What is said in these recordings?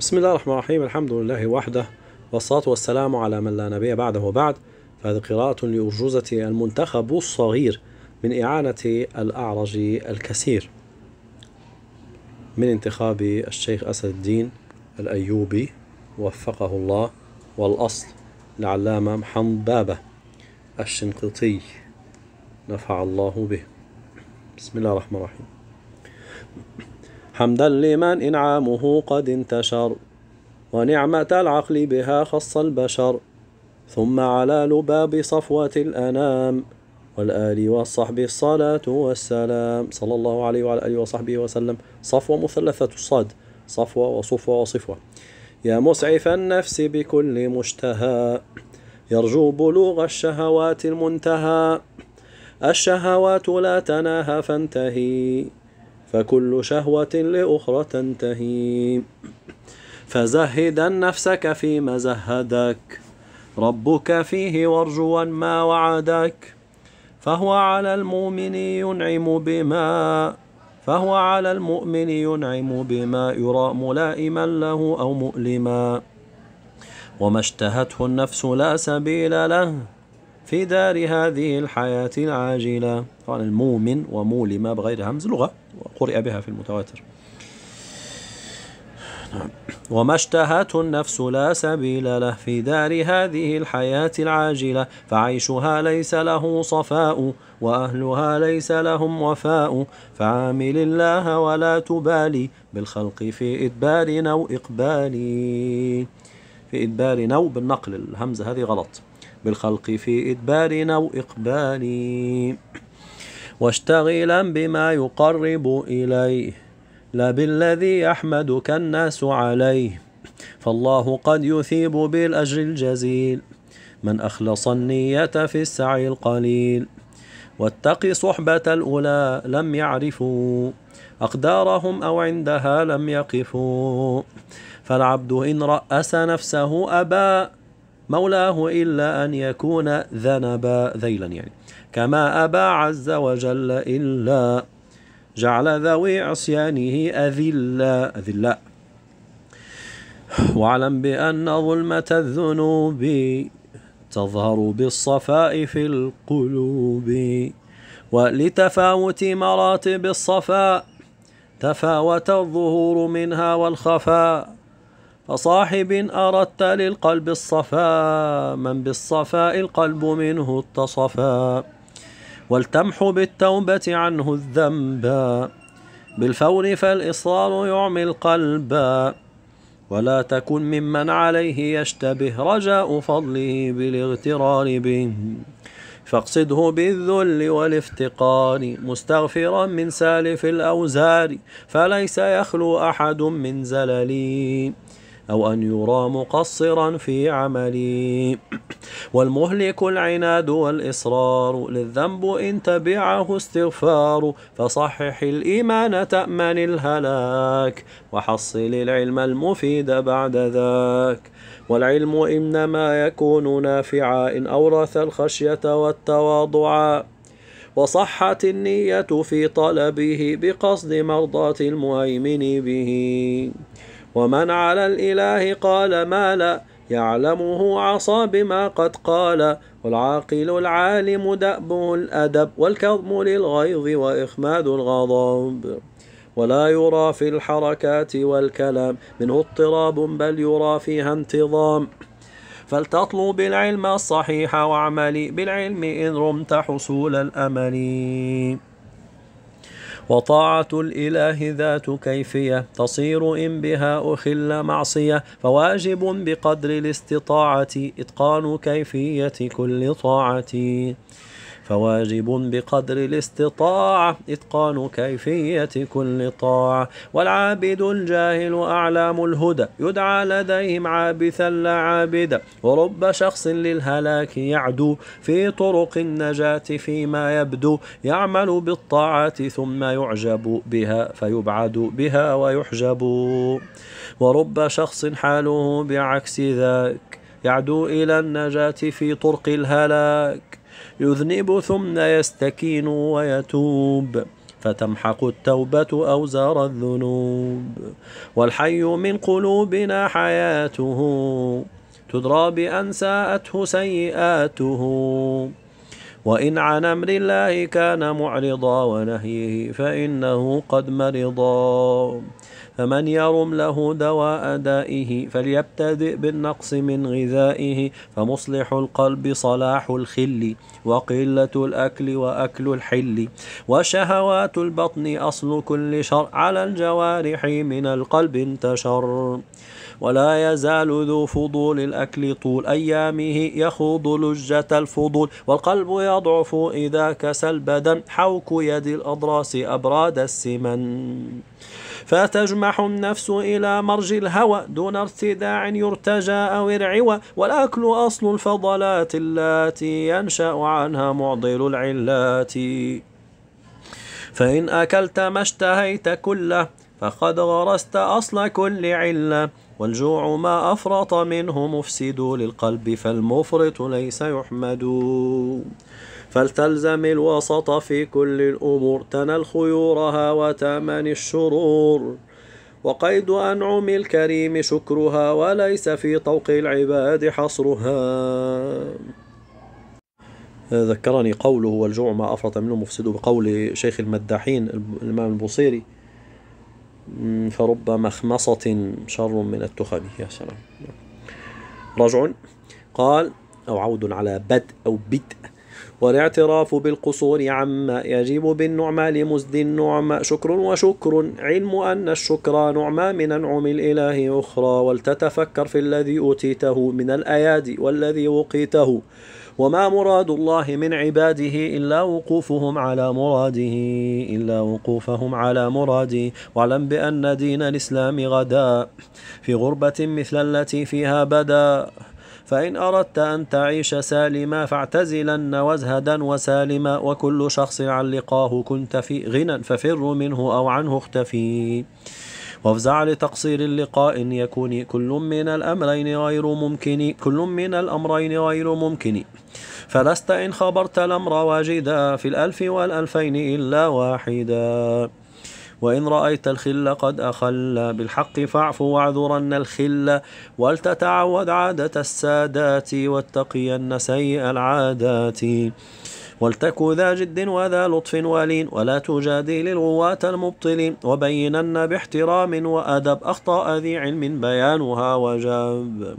بسم الله الرحمن الرحيم الحمد لله وحده والصلاة والسلام على من لا نبي بعده وبعد فهذه قراءة لأرجوزة المنتخب الصغير من إعانة الأعرج الكثير من انتخاب الشيخ أسد الدين الأيوبي وفقه الله والأصل العلامة محمد بابة الشنقيطي نفع الله به بسم الله الرحمن الرحيم حمدا لمن إنعامه قد انتشر ونعمة العقل بها خص البشر ثم على لباب صفوة الأنام والآل والصحب الصلاة والسلام صلى الله عليه وعلى آله وصحبه وسلم صفوة مثلثة الصاد صفوة وصفوة وصفوة يا مسعف النفس بكل مشتهى يرجو بلوغ الشهوات المنتهى الشهوات لا تناهى فانتهي فكل شهوة لأخرى تنتهي فزهدا نفسك فيما زهدك ربك فيه وارجوا ما وعدك فهو على المؤمن ينعم بما فهو على المؤمن ينعم بما يرى ملائما له أو مؤلما وما اشتهته النفس لا سبيل له في دار هذه الحياة العاجلة طبعا المؤمن ومولما بغير همز لغة قرئ بها في المتواتر نعم. وما اشتهته النفس لا سبيل له في دار هذه الحياة العاجلة فعيشها ليس له صفاء وأهلها ليس لهم وفاء فعامل الله ولا تبالي بالخلق في إدبار أو إقبال في إدبار أو بالنقل الهمزة هذه غلط بالخلق في إدبار أو إقبال واشتغلا بما يقرب إليه لا بالذي أحمدك الناس عليه فالله قد يثيب بالأجر الجزيل من أخلص النية في السعي القليل واتق صحبة الأولى لم يعرفوا أقدارهم أو عندها لم يقفوا فالعبد إن رأس نفسه أبى مولاه إلا أن يكون ذنبا ذيلا يعني كما أبى عز وجل إلا جعل ذوي عصيانه أذلا أذلا واعلم بأن ظلمة الذنوب تظهر بالصفاء في القلوب ولتفاوت مراتب الصفاء تفاوت الظهور منها والخفاء فصاحب أردت للقلب الصفاء من بالصفاء القلب منه اتصفى والتمح بالتوبة عنه الذنبا بالفور فالإصرار يعمي القلبا ولا تكن ممن عليه يشتبه رجاء فضله بالاغترار به فاقصده بالذل والافتقار مستغفرا من سالف الأوزار فليس يخلو أحد من زلل أو أن يرى مقصرا في عمله والمهلك العناد والإصرار للذنب إن تبعه استغفار فصحح الإيمان تأمن الهلاك وحصل العلم المفيد بعد ذاك والعلم إنما يكون نافعا إن أورث الخشية والتواضع وصحت النية في طلبه بقصد مرضاة المهيمن به ومن على الإله قال ما لا يعلمه عصى بما قد قال والعاقل العالم دأبه الأدب والكظم للغيظ وإخماد الغضب ولا يرى في الحركات والكلام منه اضطراب بل يرى فيها انتظام فلتطلب العلم الصحيح واعملي بالعلم إن رمت حصول الأمل وطاعة الإله ذات كيفية تصير إن بها أخل معصية فواجب بقدر الاستطاعة إتقان كيفية كل طاعة فواجب بقدر الاستطاعة إتقان كيفية كل طاعة والعابد الجاهل أعلام الهدى يدعى لديهم عابثا لا عابدا ورب شخص للهلاك يعدو في طرق النجاة فيما يبدو يعمل بالطاعات ثم يعجب بها فيبعد بها ويحجب ورب شخص حاله بعكس ذاك يعدو إلى النجاة في طرق الهلاك يذنب ثم يستكين ويتوب فتمحق التوبة أوزار الذنوب والحي من قلوبنا حياته تدرى بأن ساءته سيئاته وإن عن أمر الله كان معرضا ونهيه فإنه قد مرضا فمن يرم له دواء دائه فليبتدئ بالنقص من غذائه فمصلح القلب صلاح الخل وقلة الأكل وأكل الحل وشهوات البطن أصل كل شر على الجوارح من القلب انتشر ولا يزال ذو فضول الأكل طول أيامه يخوض لجة الفضول والقلب يضعف إذا كسى البدن حوك يد الأضراس أبراد السمن فتجمح النفس إلى مرج الهوى دون ارتداع يرتجى أو ارعوى والأكل أصل الفضلات التي ينشأ عنها معضل العلات فإن أكلت ما اشتهيت كله فقد غرست أصل كل علة والجوع ما أفرط منه مفسد للقلب فالمفرط ليس يحمد فلتلزم الوسط في كل الأمور تنل خيورها وتمن الشرور وقيد أنعم الكريم شكرها وليس في طوق العباد حصرها ذكرني قوله والجوع ما أفرط منه مفسد بقول شيخ المداحين الإمام البوصيري فرب مخمصة شر من التخم يا سلام رجع قال أو عود على بدء أو بدء والاعتراف بالقصور عما يجب بالنعمى لمزد النعمى شكر وشكر علم أن الشكر نعمى من أنعم الإله أخرى ولتتفكر في الذي أوتيته من الأيادي والذي وقيته وما مراد الله من عباده إلا وقوفهم على مراده إلا وقوفهم على مراده واعلم بأن دين الإسلام غدا في غربة مثل التي فيها بدا فإن أردت أن تعيش سالما فاعتزلن وازهدا وسالما وكل شخص عن لقاه كنت في غنى ففر منه أو عنه اختفي وافزع لتقصير اللقاء إن يكون كل من الأمرين غير ممكن كل من الأمرين غير ممكن فلست إن خبرت الأمر واجدا في الألف والألفين إلا واحدا وإن رأيت الخل قد أخل بالحق فاعف واعذرن الخل ولتتعود عادة السادات واتقين سيء العادات ولتك ذا جد وذا لطف ولين ولا تجادل الغواة المبطلين وبينن باحترام وأدب أخطاء ذي علم بيانها وجاب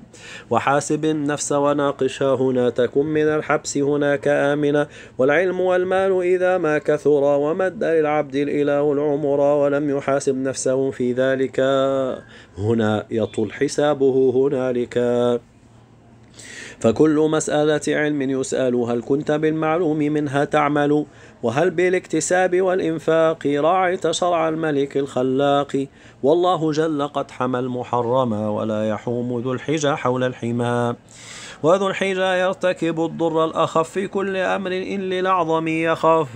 وحاسب النفس وناقشها هنا تكن من الحبس هناك آمنا والعلم والمال إذا ما كثرا ومد للعبد الإله العمر ولم يحاسب نفسه في ذلك هنا يطل حسابه هنالك فكل مسألة علم يسأل هل كنت بالمعلوم منها تعمل وهل بالاكتساب والإنفاق راعيت شرع الملك الخلاق والله جل قد حمى المحرم ولا يحوم ذو الحجى حول الحمى وذو الحجى يرتكب الضر الأخف في كل أمر إن للعظم يخاف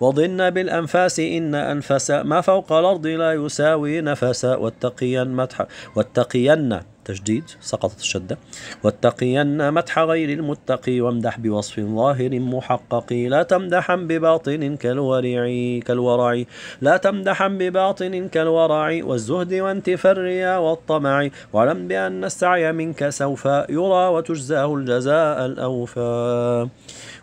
وضن بالأنفاس إن أنفس ما فوق الأرض لا يساوي نفس واتقين مدح واتقين تشديد سقطت الشدة واتقين مدح غير المتقي وامدح بوصف ظاهر محقق لا تمدحا بباطن كالورع كالورع لا تمدحا بباطن كالورع والزهد وانتفى الرياء والطمع واعلم بأن السعي منك سوف يرى وتجزاه الجزاء الأوفى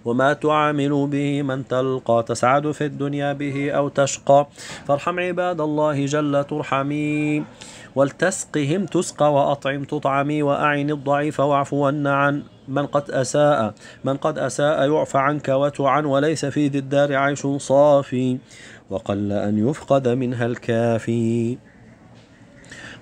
وما تعامل به من تلقى تسعد تسعد في الدنيا به أو تشقى فارحم عباد الله جل ترحمي ولتسقهم تسقى وأطعم تطعمي وأعن الضعيف واعفو عن من قد أساء من قد أساء يعفى عنك وتعن وليس في ذي الدار عيش صافي وقل أن يفقد منها الكافي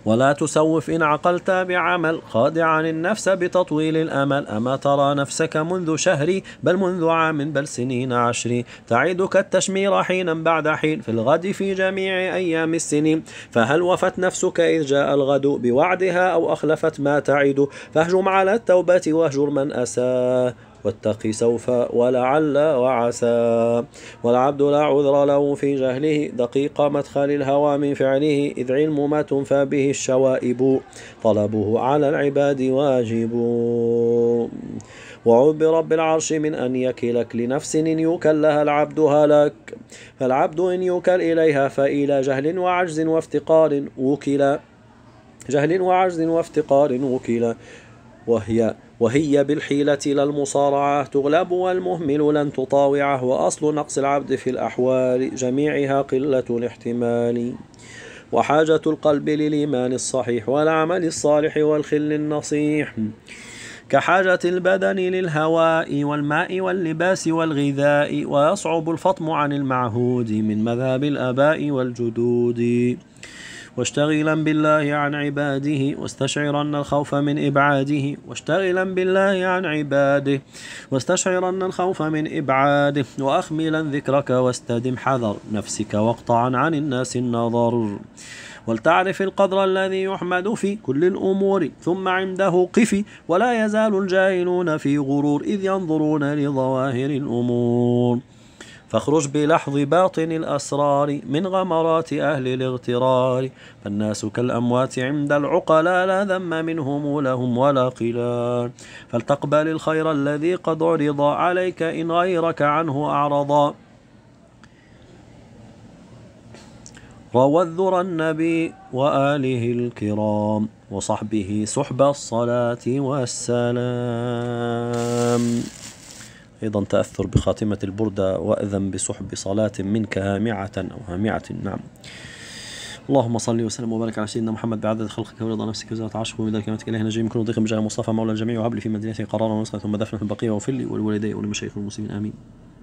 ولا تسوف إن عقلت بعمل خادعا النفس بتطويل الأمل أما ترى نفسك منذ شهر بل منذ عام بل سنين عشر تعيدك التشمير حينا بعد حين في الغد في جميع أيام السنين فهل وفت نفسك إذ جاء الغد بوعدها أو أخلفت ما تعيد فاهجم على التوبة واهجر من أساء واتق سوف ولعل وعسى والعبد لا عذر له في جهله دقيق مدخل الهوى من فعله إذ علم ما تنفى به الشوائب طلبه على العباد واجب وعذ برب العرش من أن يكلك لنفس إن يوكل لها العبد هلك فالعبد إن يوكل إليها فإلى جهل وعجز وافتقار وكلا جهل وعجز وافتقار وكلا وهي وهي بالحيلة لا المصارعة تغلب والمهمل لن تطاوعه وأصل نقص العبد في الأحوال جميعها قلة الاحتمال وحاجة القلب للإيمان الصحيح والعمل الصالح والخل النصيح كحاجة البدن للهواء والماء واللباس والغذاء ويصعب الفطم عن المعهود من مذهب الآباء والجدود واشتغلا بالله عن عباده واستشعرن الخوف من إبعاده واشتغلا بالله عن عباده واستشعرن الخوف من إبعاده وأخملا ذكرك واستدم حذر نفسك واقطعا عن الناس النظر ولتعرف القدر الذي يحمد في كل الأمور ثم عنده قف ولا يزال الجاهلون في غرور إذ ينظرون لظواهر الأمور فاخرج بلحظ باطن الأسرار من غمرات أهل الاغترار فالناس كالأموات عند العقلاء لا ذم منهم لهم ولا قلال فلتقبل الخير الذي قد عرض عليك إن غيرك عنه أعرضا روى الذرى النبي وآله الكرام وصحبه صحب الصلاة والسلام أيضا تأثر بخاتمة البردة وأذن بسحب صلاة منك هامعة أو هامعة نعم اللهم صل وسلم وبارك على سيدنا محمد بعدد خلقك ورضا نفسك وزارة عرشك ومدى كلمتك اليه نجي يمكن ضيق بجاه مصطفى مولى الجميع وهب لي في مدينته قرارا ونسخه ثم دفنه في البقيه وفي لي ولوالدي ولمشايخ المسلمين امين